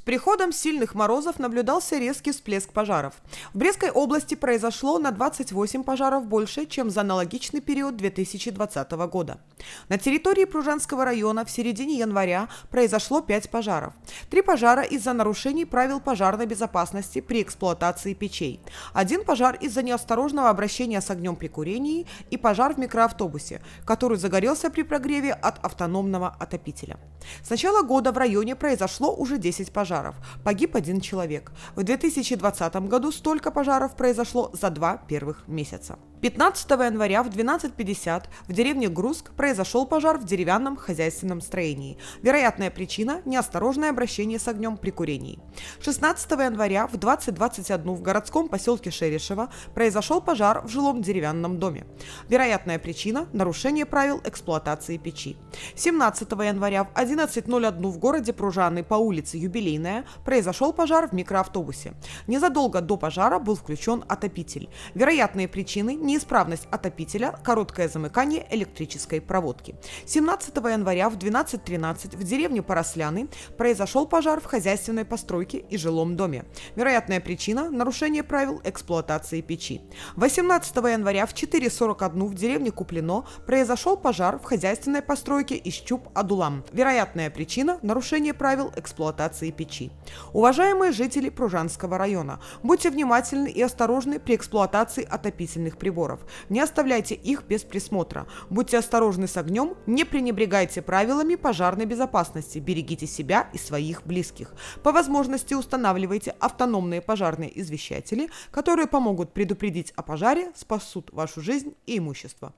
С приходом сильных морозов наблюдался резкий всплеск пожаров. В Брестской области произошло на 28 пожаров больше, чем за аналогичный период 2020 года. На территории Пружанского района в середине января произошло 5 пожаров. Три пожара из-за нарушений правил пожарной безопасности при эксплуатации печей. Один пожар из-за неосторожного обращения с огнем при курении и пожар в микроавтобусе, который загорелся при прогреве от автономного отопителя. С начала года в районе произошло уже 10 пожаров пожаров. Погиб один человек. В 2020 году столько пожаров произошло за два первых месяца. 15 января в 12.50 в деревне Груск произошел пожар в деревянном хозяйственном строении. Вероятная причина – неосторожное обращение с огнем при курении. 16 января в 20.21 в городском поселке Шерешево произошел пожар в жилом деревянном доме. Вероятная причина – нарушение правил эксплуатации печи. 17 января в 11.01 в городе Пружаны по улице Юбилейная произошел пожар в микроавтобусе. Незадолго до пожара был включен отопитель. Вероятные причины – неисправность отопителя, короткое замыкание электрической проводки. 17 января в 12.13 в деревне Поросляны произошел пожар в хозяйственной постройке и жилом доме. Вероятная причина – нарушение правил эксплуатации печи. 18 января в 4.41 в деревне Куплено произошел пожар в хозяйственной постройке из чуб Адулам. Вероятная причина – нарушение правил эксплуатации печи. Уважаемые жители Пружанского района, будьте внимательны и осторожны при эксплуатации отопительных приборов приборов. Не оставляйте их без присмотра. Будьте осторожны с огнем, не пренебрегайте правилами пожарной безопасности, берегите себя и своих близких. По возможности устанавливайте автономные пожарные извещатели, которые помогут предупредить о пожаре, спасут вашу жизнь и имущество.